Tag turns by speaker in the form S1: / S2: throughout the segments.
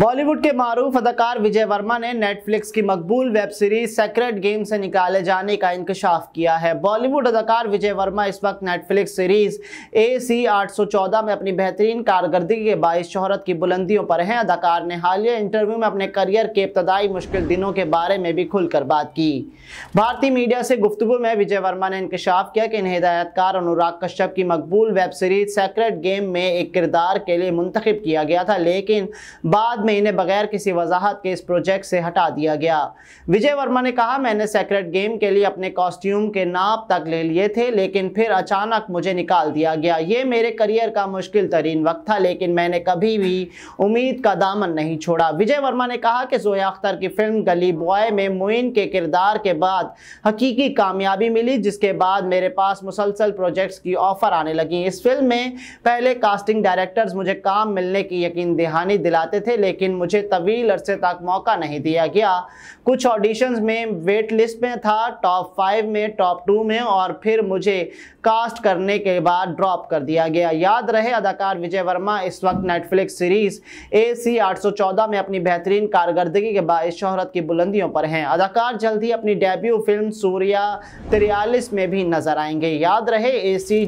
S1: बॉलीवुड के मारूफ अदाकार विजय वर्मा ने नेटफ्लिक्स की मकबूल वेब सीरीज सेक्रेट गेम से निकाले जाने का इंकशाफ किया है बॉलीवुड अदाकार विजय वर्मा इस वक्त नेटफ्लिक्स सीरीज ए सी चौदह में अपनी बेहतरीन कारकर्दगी के बायस शहरत की बुलंदियों पर हैं अदाकार ने हालिया इंटरव्यू में अपने करियर के इब्तदाई मुश्किल दिनों के बारे में भी खुलकर बात की भारतीय मीडिया से गुफ्तु में विजय वर्मा ने इंकशाफ किया कि इन्हें हिदायतकार अनुराग कश्यप की मकबूल वेब सीरीज सेक्रेट गेम में एक किरदार के लिए मुंतखब किया गया था लेकिन बाद મેને બગેર કિસી વઝાહત કે ઇસ પ્રોજેક્ટ સે હટા દિયા ગયા વિજય વર્માને કહા મેને સેક્રેટ ગેમ કે લિયે અપને કોસ્ટ્યુમ કે નાપ તક લે લીયે થે લેકિન ફિર અચાનક મુજે નિકાલ દિયા ગયા યે મેરે કરિયર કા મુશ્કિલ તરીન વક્ત થા લેકિન મેને કભી ભી ઉમીદ કા દામન નહીં છોડા વિજય વર્માને કહા કે Зоયા અખતર કી ફિલ્મ ગલી બુઆએ મે મુયિન કે કિરદાર કે બાદ હકીકી કਾਮયાબી મિલી જિસ્કે બાદ મેરે પાસ મુસلسل પ્રોજેક્ટસ કી ઓફર આને લગી ઇસ ફિલ્મ મેં પહેલે કાસ્ટિંગ ડાયરેક્ટર્સ મુજે કામ મિલને કી યકીન દેહાની દિલાતે થે लेकिन मुझे तवील अरसे तक मौका नहीं दिया गया कुछ ऑडिशंस में वेट लिस्ट में था टॉप फाइव में टॉप टू में और फिर मुझे कास्ट करने के बाद ड्रॉप कर दिया गया याद रहे अदाकार विजय वर्मा इस वक्त नेटफ्लिक्स सीरीज ए सी में अपनी बेहतरीन कारकर्दगी के बाद शोहरत की बुलंदियों पर हैं अदाकार जल्द ही अपनी डेब्यू फिल्म सूर्या तिरयालीस में भी नजर आएंगे याद रहे ए सी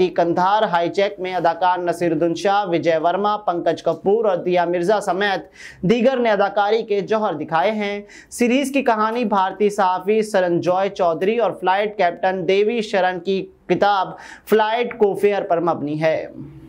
S1: दी कंधार हाईचैक में अदाकार नसीरुद्दीन शाह विजय वर्मा पंकज कपूर और दिया मिर्ज़ा समेत दीगर ने अदाकारी के जौहर दिखाए हैं सीरीज़ की कहानी भारतीय सहाफ़ी जॉय चौधरी और फ्लाइट कैप्टन देवी शरण की किताब फ्लाइट को फेयर पर मबनी है